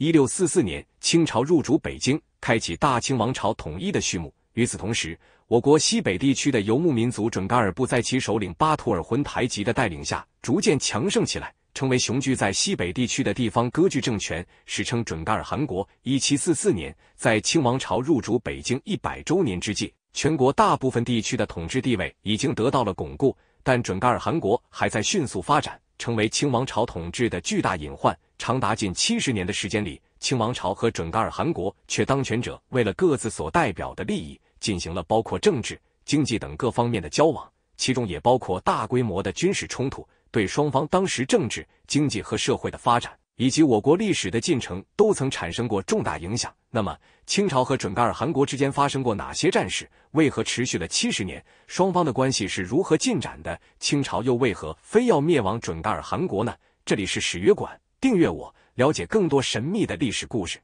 一六四四年，清朝入主北京，开启大清王朝统一的序幕。与此同时，我国西北地区的游牧民族准噶尔部在其首领巴图尔浑台吉的带领下，逐渐强盛起来，成为雄踞在西北地区的地方割据政权，史称准噶尔汗国。一七四四年，在清王朝入主北京一百周年之际，全国大部分地区的统治地位已经得到了巩固，但准噶尔汗国还在迅速发展，成为清王朝统治的巨大隐患。长达近七十年的时间里，清王朝和准噶尔汗国却当权者为了各自所代表的利益，进行了包括政治、经济等各方面的交往，其中也包括大规模的军事冲突，对双方当时政治、经济和社会的发展，以及我国历史的进程，都曾产生过重大影响。那么，清朝和准噶尔汗国之间发生过哪些战事？为何持续了七十年？双方的关系是如何进展的？清朝又为何非要灭亡准噶尔汗国呢？这里是史约馆。订阅我，了解更多神秘的历史故事。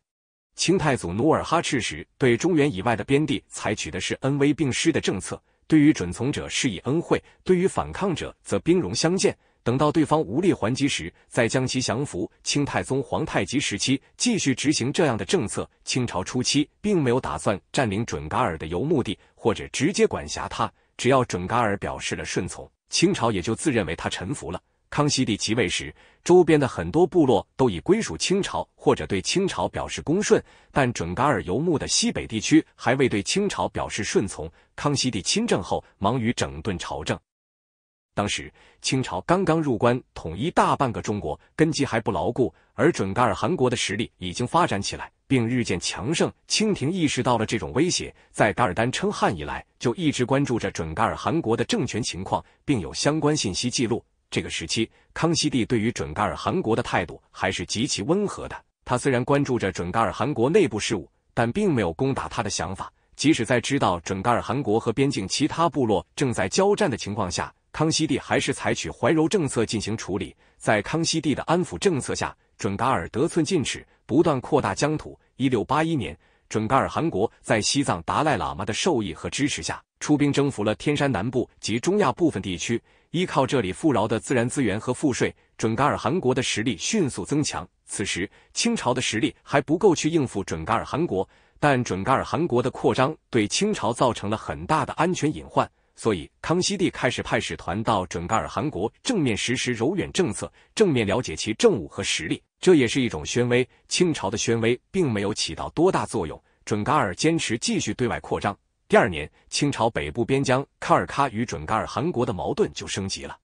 清太祖努尔哈赤时，对中原以外的边地采取的是恩威并施的政策，对于准从者施以恩惠，对于反抗者则兵戎相见。等到对方无力还击时，再将其降服。清太宗皇太极时期，继续执行这样的政策。清朝初期，并没有打算占领准噶尔的游牧地或者直接管辖他，只要准噶尔表示了顺从，清朝也就自认为他臣服了。康熙帝即位时，周边的很多部落都已归属清朝或者对清朝表示恭顺，但准噶尔游牧的西北地区还未对清朝表示顺从。康熙帝亲政后，忙于整顿朝政。当时，清朝刚刚入关，统一大半个中国，根基还不牢固，而准噶尔汗国的实力已经发展起来，并日渐强盛。清廷意识到了这种威胁，在噶尔丹称汗以来，就一直关注着准噶尔汗国的政权情况，并有相关信息记录。这个时期，康熙帝对于准噶尔汗国的态度还是极其温和的。他虽然关注着准噶尔汗国内部事务，但并没有攻打他的想法。即使在知道准噶尔汗国和边境其他部落正在交战的情况下，康熙帝还是采取怀柔政策进行处理。在康熙帝的安抚政策下，准噶尔得寸进尺，不断扩大疆土。一六八一年，准噶尔汗国在西藏达赖喇嘛的授意和支持下，出兵征服了天山南部及中亚部分地区。依靠这里富饶的自然资源和赋税，准噶尔汗国的实力迅速增强。此时，清朝的实力还不够去应付准噶尔汗国，但准噶尔汗国的扩张对清朝造成了很大的安全隐患，所以康熙帝开始派使团到准噶尔汗国，正面实施柔远政策，正面了解其政务和实力，这也是一种宣威。清朝的宣威并没有起到多大作用，准噶尔坚持继续对外扩张。第二年，清朝北部边疆喀尔喀与准噶尔汗国的矛盾就升级了。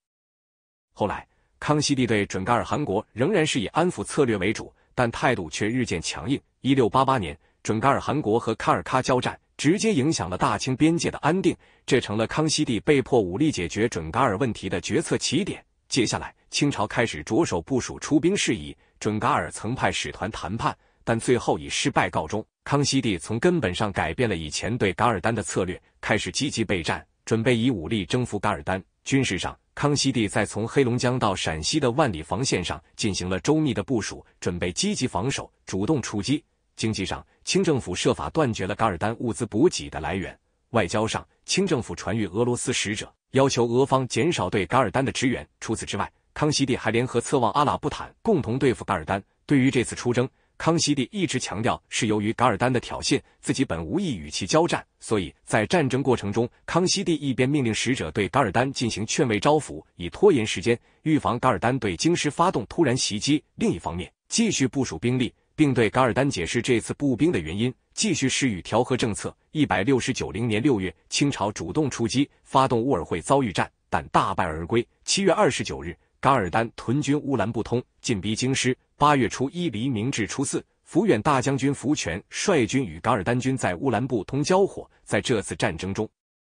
后来，康熙帝对准噶尔汗国仍然是以安抚策略为主，但态度却日渐强硬。一六八八年，准噶尔汗国和喀尔喀交战，直接影响了大清边界的安定，这成了康熙帝被迫武力解决准噶尔问题的决策起点。接下来，清朝开始着手部署出兵事宜。准噶尔曾派使团谈判。但最后以失败告终。康熙帝从根本上改变了以前对噶尔丹的策略，开始积极备战，准备以武力征服噶尔丹。军事上，康熙帝在从黑龙江到陕西的万里防线上进行了周密的部署，准备积极防守、主动出击。经济上，清政府设法断绝了噶尔丹物资补给的来源。外交上，清政府传谕俄罗斯使者，要求俄方减少对噶尔丹的支援。除此之外，康熙帝还联合策妄阿拉布坦，共同对付噶尔丹。对于这次出征，康熙帝一直强调是由于噶尔丹的挑衅，自己本无意与其交战，所以在战争过程中，康熙帝一边命令使者对噶尔丹进行劝慰招抚，以拖延时间，预防噶尔丹对京师发动突然袭击；另一方面，继续部署兵力，并对噶尔丹解释这次步兵的原因，继续施予调和政策。一百六十九零年六月，清朝主动出击，发动乌尔会遭遇战，但大败而归。七月二十九日。噶尔丹屯军乌兰布通，进逼京师。八月初一，黎明至初四，抚远大将军福全率军与噶尔丹军在乌兰布通交火。在这次战争中，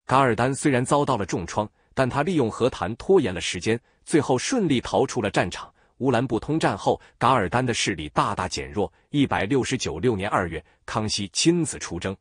噶尔丹虽然遭到了重创，但他利用和谈拖延了时间，最后顺利逃出了战场。乌兰布通战后，噶尔丹的势力大大减弱。一百六十九六年二月，康熙亲自出征，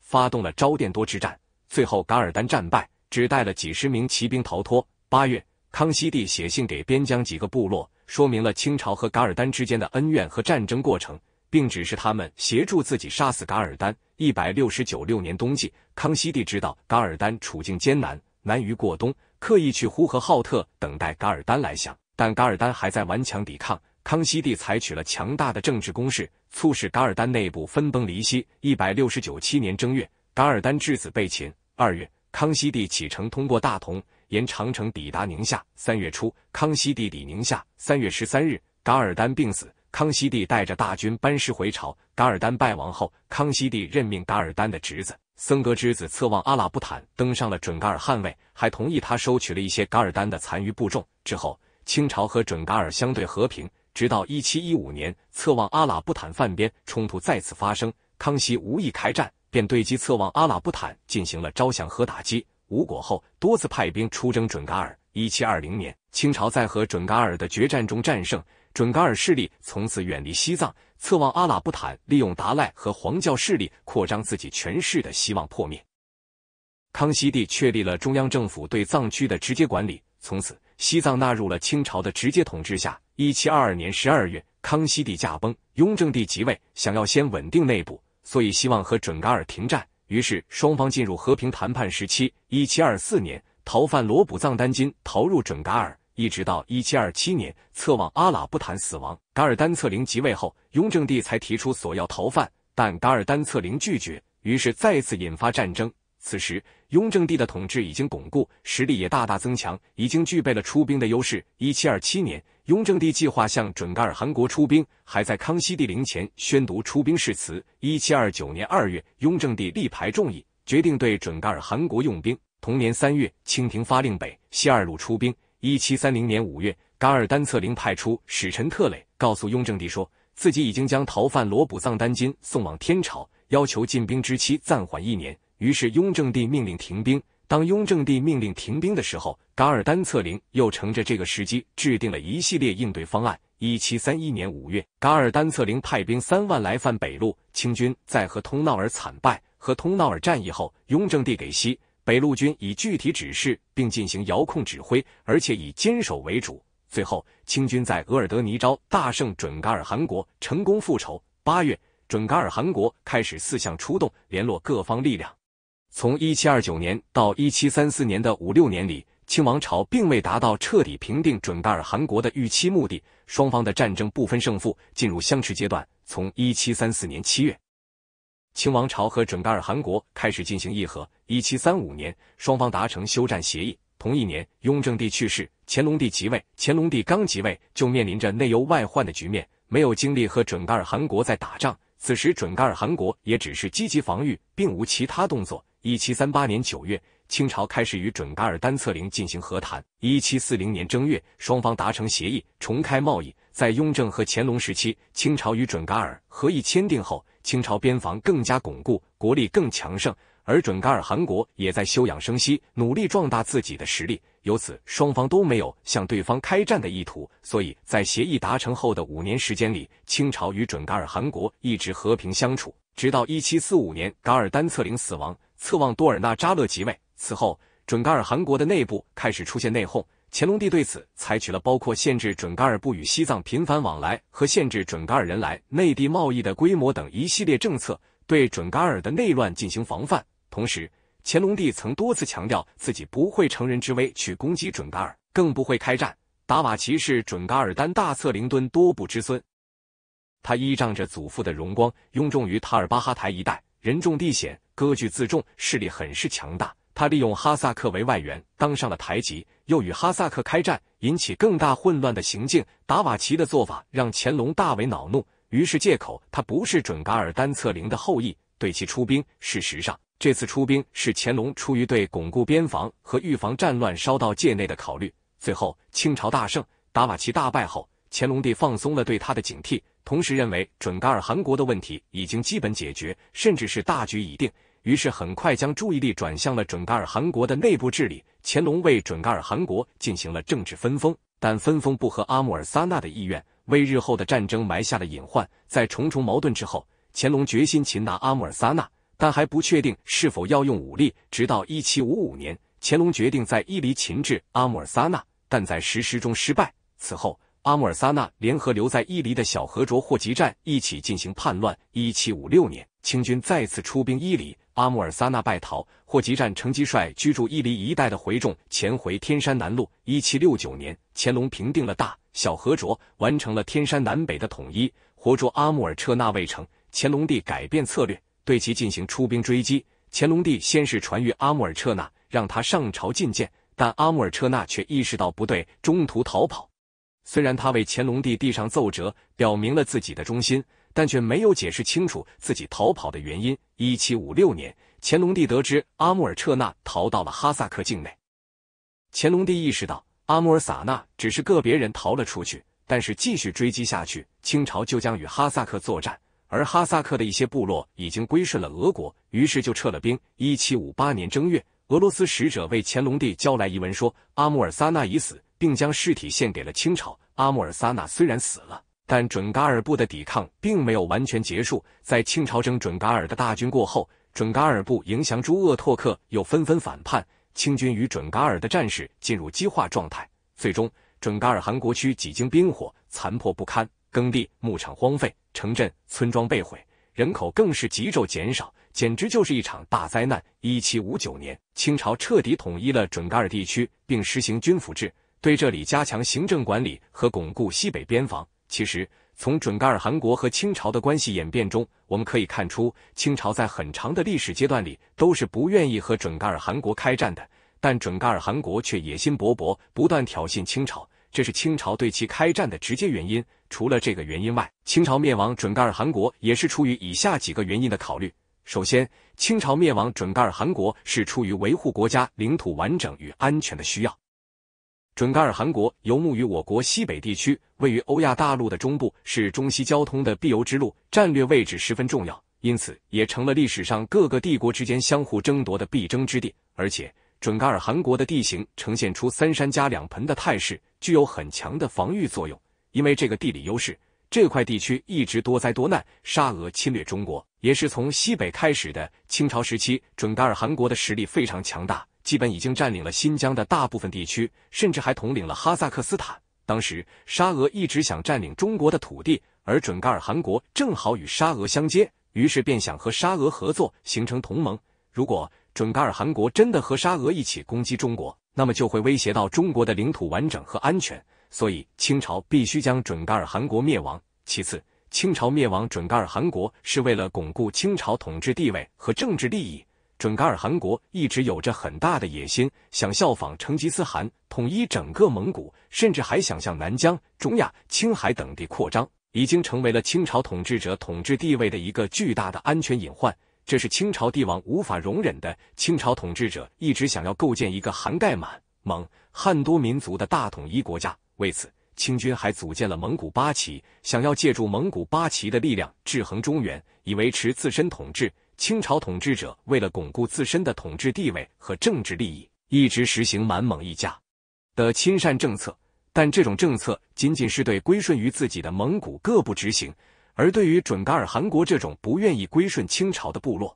发动了昭殿多之战，最后噶尔丹战败，只带了几十名骑兵逃脱。八月。康熙帝写信给边疆几个部落，说明了清朝和噶尔丹之间的恩怨和战争过程，并指示他们协助自己杀死噶尔丹。一百六十九六年冬季，康熙帝知道噶尔丹处境艰难，难于过冬，刻意去呼和浩特等待噶尔丹来降，但噶尔丹还在顽强抵抗。康熙帝采取了强大的政治攻势，促使噶尔丹内部分崩离析。一百六十九七年正月，噶尔丹质子被擒；二月，康熙帝启程通过大同。沿长城抵达宁夏。三月初，康熙帝抵宁夏。三月十三日，噶尔丹病死。康熙帝带着大军班师回朝。噶尔丹败亡后，康熙帝任命噶尔丹的侄子、僧格之子策旺阿拉布坦登上了准噶尔汗位，还同意他收取了一些噶尔丹的残余部众。之后，清朝和准噶尔相对和平，直到一七一五年，策旺阿拉布坦犯边，冲突再次发生。康熙无意开战，便对击策旺阿拉布坦进行了招降和打击。无果后，多次派兵出征准噶尔。一七二零年，清朝在和准噶尔的决战中战胜准噶尔势力，从此远离西藏，侧望阿拉布坦利用达赖和黄教势力扩张自己权势的希望破灭。康熙帝确立了中央政府对藏区的直接管理，从此西藏纳入了清朝的直接统治下。一七二二年十二月，康熙帝驾崩，雍正帝即位，想要先稳定内部，所以希望和准噶尔停战。于是，双方进入和平谈判时期。一七二四年，逃犯罗卜藏丹津逃入准噶尔，一直到一七二七年，策妄阿拉布坦死亡，噶尔丹策零即位后，雍正帝才提出索要逃犯，但噶尔丹策零拒绝，于是再次引发战争。此时，雍正帝的统治已经巩固，实力也大大增强，已经具备了出兵的优势。一七二七年，雍正帝计划向准噶尔汗国出兵，还在康熙帝陵前宣读出兵誓词。一七二九年二月，雍正帝力排众议，决定对准噶尔汗国用兵。同年三月，清廷发令北、西二路出兵。一七三零年五月，噶尔丹策凌派出使臣特磊，告诉雍正帝说，自己已经将逃犯罗卜藏丹津送往天朝，要求进兵之期暂缓一年。于是，雍正帝命令停兵。当雍正帝命令停兵的时候，噶尔丹策零又乘着这个时机，制定了一系列应对方案。一七三一年五月，噶尔丹策零派兵三万来犯北路，清军在和通闹尔惨败。和通闹尔战役后，雍正帝给西北路军以具体指示，并进行遥控指挥，而且以坚守为主。最后，清军在额尔德尼招大胜准噶尔汗国，成功复仇。八月，准噶尔汗国开始四向出动，联络各方力量。从一七二九年到一七三四年的五六年里，清王朝并未达到彻底平定准噶尔汗国的预期目的，双方的战争不分胜负，进入相持阶段。从一七三四年七月，清王朝和准噶尔汗国开始进行议和。一七三五年，双方达成休战协议。同一年，雍正帝去世，乾隆帝即位。乾隆帝刚即位，就面临着内忧外患的局面，没有精力和准噶尔汗国在打仗。此时，准噶尔汗国也只是积极防御，并无其他动作。一七三八年九月，清朝开始与准噶尔丹策凌进行和谈。一七四零年正月，双方达成协议，重开贸易。在雍正和乾隆时期，清朝与准噶尔和议签订后，清朝边防更加巩固，国力更强盛，而准噶尔汗国也在休养生息，努力壮大自己的实力。由此，双方都没有向对方开战的意图，所以在协议达成后的五年时间里，清朝与准噶尔汗国一直和平相处，直到一七四五年，噶尔丹策凌死亡。侧旺多尔纳扎勒即位，此后准噶尔汗国的内部开始出现内讧。乾隆帝对此采取了包括限制准噶尔部与西藏频繁往来和限制准噶尔人来内地贸易的规模等一系列政策，对准噶尔的内乱进行防范。同时，乾隆帝曾多次强调自己不会乘人之危去攻击准噶尔，更不会开战。达瓦齐是准噶尔丹大策灵敦多布之孙，他依仗着祖父的荣光，拥重于塔尔巴哈台一带。人众地险，割据自重，势力很是强大。他利用哈萨克为外援，当上了台籍，又与哈萨克开战，引起更大混乱的行径。达瓦齐的做法让乾隆大为恼怒，于是借口他不是准噶尔丹策凌的后裔，对其出兵。事实上，这次出兵是乾隆出于对巩固边防和预防战乱烧到界内的考虑。最后，清朝大胜，达瓦齐大败后。乾隆帝放松了对他的警惕，同时认为准噶尔汗国的问题已经基本解决，甚至是大局已定，于是很快将注意力转向了准噶尔汗国的内部治理。乾隆为准噶尔汗国进行了政治分封，但分封不合阿穆尔萨纳的意愿，为日后的战争埋下了隐患。在重重矛盾之后，乾隆决心擒拿阿穆尔萨纳，但还不确定是否要用武力。直到一七五五年，乾隆决定在伊犁擒制阿穆尔萨纳，但在实施中失败。此后。阿穆尔萨纳联合留在伊犁的小和卓霍吉战一起进行叛乱。一七五六年，清军再次出兵伊犁，阿穆尔萨纳败逃，霍吉战乘机率居住伊犁一带的回众潜回天山南路。一七六九年，乾隆平定了大小和卓，完成了天山南北的统一。活捉阿穆尔彻纳未成，乾隆帝改变策略，对其进行出兵追击。乾隆帝先是传谕阿穆尔彻纳，让他上朝觐见，但阿穆尔彻纳却意识到不对，中途逃跑。虽然他为乾隆帝递上奏折，表明了自己的忠心，但却没有解释清楚自己逃跑的原因。一七五六年，乾隆帝得知阿穆尔彻纳逃到了哈萨克境内，乾隆帝意识到阿穆尔撒纳只是个别人逃了出去，但是继续追击下去，清朝就将与哈萨克作战。而哈萨克的一些部落已经归顺了俄国，于是就撤了兵。一七五八年正月，俄罗斯使者为乾隆帝交来一文，说阿穆尔撒纳已死。并将尸体献给了清朝。阿穆尔萨纳虽然死了，但准噶尔部的抵抗并没有完全结束。在清朝征准噶尔的大军过后，准噶尔部迎降诸鄂拓克又纷纷反叛，清军与准噶尔的战士进入激化状态。最终，准噶尔汗国区几经兵火，残破不堪，耕地、牧场荒废，城镇、村庄被毁，人口更是急骤减少，简直就是一场大灾难。一七五九年，清朝彻底统一了准噶尔地区，并实行军府制。对这里加强行政管理和巩固西北边防。其实，从准噶尔汗国和清朝的关系演变中，我们可以看出，清朝在很长的历史阶段里都是不愿意和准噶尔汗国开战的。但准噶尔汗国却野心勃勃，不断挑衅清朝，这是清朝对其开战的直接原因。除了这个原因外，清朝灭亡准噶尔汗国也是出于以下几个原因的考虑：首先，清朝灭亡准噶尔汗国是出于维护国家领土完整与安全的需要。准噶尔汗国游牧于我国西北地区，位于欧亚大陆的中部，是中西交通的必由之路，战略位置十分重要，因此也成了历史上各个帝国之间相互争夺的必争之地。而且，准噶尔汗国的地形呈现出三山加两盆的态势，具有很强的防御作用。因为这个地理优势，这块地区一直多灾多难。沙俄侵略中国也是从西北开始的。清朝时期，准噶尔汗国的实力非常强大。基本已经占领了新疆的大部分地区，甚至还统领了哈萨克斯坦。当时沙俄一直想占领中国的土地，而准噶尔汗国正好与沙俄相接，于是便想和沙俄合作，形成同盟。如果准噶尔汗国真的和沙俄一起攻击中国，那么就会威胁到中国的领土完整和安全，所以清朝必须将准噶尔汗国灭亡。其次，清朝灭亡准噶尔汗国是为了巩固清朝统治地位和政治利益。准噶尔汗国一直有着很大的野心，想效仿成吉思汗统一整个蒙古，甚至还想向南疆、中亚、青海等地扩张，已经成为了清朝统治者统治地位的一个巨大的安全隐患。这是清朝帝王无法容忍的。清朝统治者一直想要构建一个涵盖满、蒙、汉多民族的大统一国家，为此，清军还组建了蒙古八旗，想要借助蒙古八旗的力量制衡中原，以维持自身统治。清朝统治者为了巩固自身的统治地位和政治利益，一直实行满蒙一家的亲善政策。但这种政策仅仅是对归顺于自己的蒙古各部执行，而对于准噶尔汗国这种不愿意归顺清朝的部落，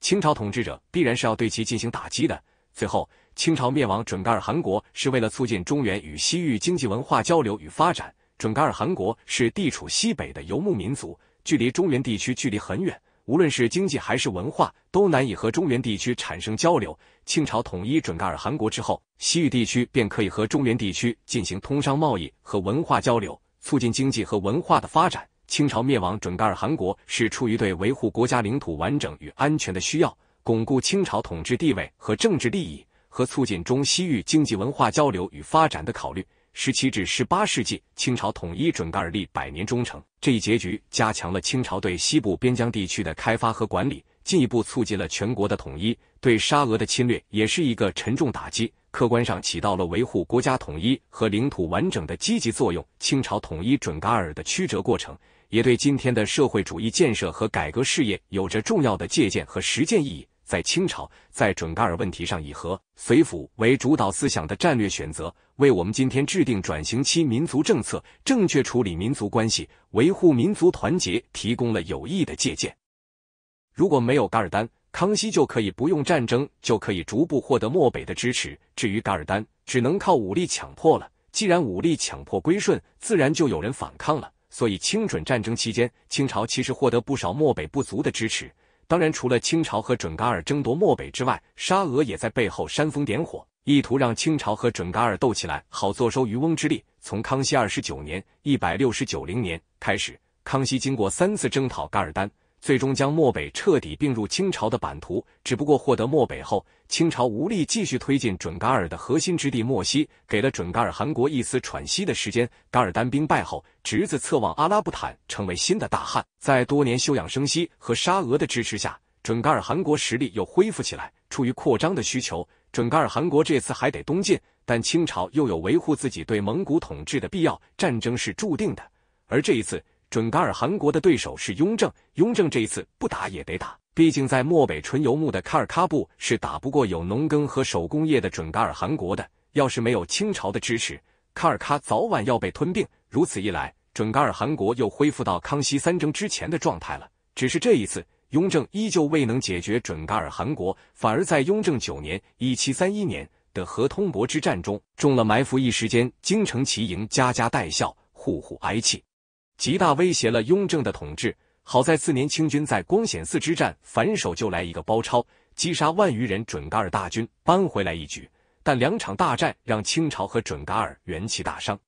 清朝统治者必然是要对其进行打击的。最后，清朝灭亡准噶尔汗国是为了促进中原与西域经济文化交流与发展。准噶尔汗国是地处西北的游牧民族，距离中原地区距离很远。无论是经济还是文化，都难以和中原地区产生交流。清朝统一准噶尔汗国之后，西域地区便可以和中原地区进行通商贸易和文化交流，促进经济和文化的发展。清朝灭亡准噶尔汗国是出于对维护国家领土完整与安全的需要，巩固清朝统治地位和政治利益，和促进中西域经济文化交流与发展的考虑。十七至十八世纪，清朝统一准噶尔，立百年忠诚，这一结局加强了清朝对西部边疆地区的开发和管理，进一步促进了全国的统一，对沙俄的侵略也是一个沉重打击，客观上起到了维护国家统一和领土完整的积极作用。清朝统一准噶尔的曲折过程，也对今天的社会主义建设和改革事业有着重要的借鉴和实践意义。在清朝，在准噶尔问题上以和随府为主导思想的战略选择，为我们今天制定转型期民族政策、正确处理民族关系、维护民族团结提供了有益的借鉴。如果没有噶尔丹，康熙就可以不用战争，就可以逐步获得漠北的支持。至于噶尔丹，只能靠武力强迫了。既然武力强迫归顺，自然就有人反抗了。所以清准战争期间，清朝其实获得不少漠北部族的支持。当然，除了清朝和准噶尔争夺漠北之外，沙俄也在背后煽风点火，意图让清朝和准噶尔斗起来，好坐收渔翁之利。从康熙二十九年（一百六十九零年）开始，康熙经过三次征讨噶尔丹，最终将漠北彻底并入清朝的版图。只不过获得漠北后，清朝无力继续推进准噶尔的核心之地漠西，给了准噶尔汗国一丝喘息的时间。噶尔丹兵败后，侄子策妄阿拉布坦成为新的大汗。在多年休养生息和沙俄的支持下，准噶尔汗国实力又恢复起来。出于扩张的需求，准噶尔汗国这次还得东进，但清朝又有维护自己对蒙古统治的必要，战争是注定的。而这一次。准噶尔汗国的对手是雍正，雍正这一次不打也得打，毕竟在漠北纯游牧的卡尔喀部是打不过有农耕和手工业的准噶尔汗国的。要是没有清朝的支持，卡尔喀早晚要被吞并。如此一来，准噶尔汗国又恢复到康熙三征之前的状态了。只是这一次，雍正依旧未能解决准噶尔汗国，反而在雍正九年（一七三一年）的和通伯之战中中了埋伏，一时间京城旗营家家戴孝，户户哀泣。极大威胁了雍正的统治。好在次年清军在光显寺之战反手就来一个包抄，击杀万余人准噶尔大军，扳回来一局。但两场大战让清朝和准噶尔元气大伤，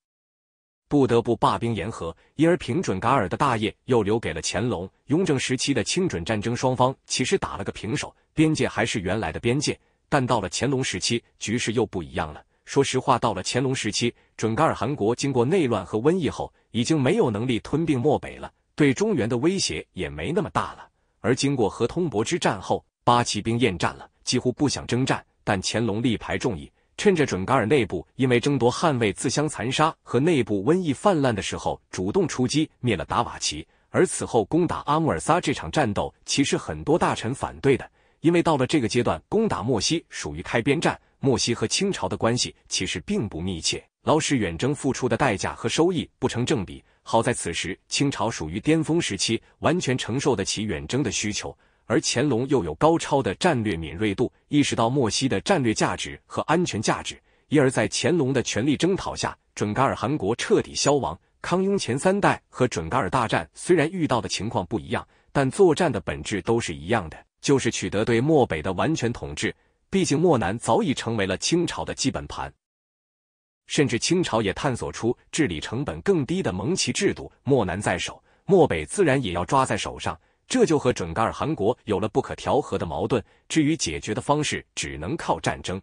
不得不罢兵言和。因而平准噶尔的大业又留给了乾隆。雍正时期的清准战争双方其实打了个平手，边界还是原来的边界，但到了乾隆时期，局势又不一样了。说实话，到了乾隆时期，准噶尔汗国经过内乱和瘟疫后，已经没有能力吞并漠北了，对中原的威胁也没那么大了。而经过和通伯之战后，八旗兵厌战了，几乎不想征战。但乾隆力排众议，趁着准噶尔内部因为争夺汗位自相残杀和内部瘟疫泛滥的时候，主动出击，灭了达瓦齐。而此后攻打阿穆尔撒这场战斗，其实很多大臣反对的，因为到了这个阶段，攻打漠西属于开边战。莫西和清朝的关系其实并不密切，老使远征付出的代价和收益不成正比。好在此时清朝属于巅峰时期，完全承受得起远征的需求，而乾隆又有高超的战略敏锐度，意识到莫西的战略价值和安全价值，一而在乾隆的全力征讨下，准噶尔汗国彻底消亡。康雍前三代和准噶尔大战虽然遇到的情况不一样，但作战的本质都是一样的，就是取得对漠北的完全统治。毕竟漠南早已成为了清朝的基本盘，甚至清朝也探索出治理成本更低的蒙旗制度。漠南在手，漠北自然也要抓在手上，这就和准噶尔汗国有了不可调和的矛盾。至于解决的方式，只能靠战争。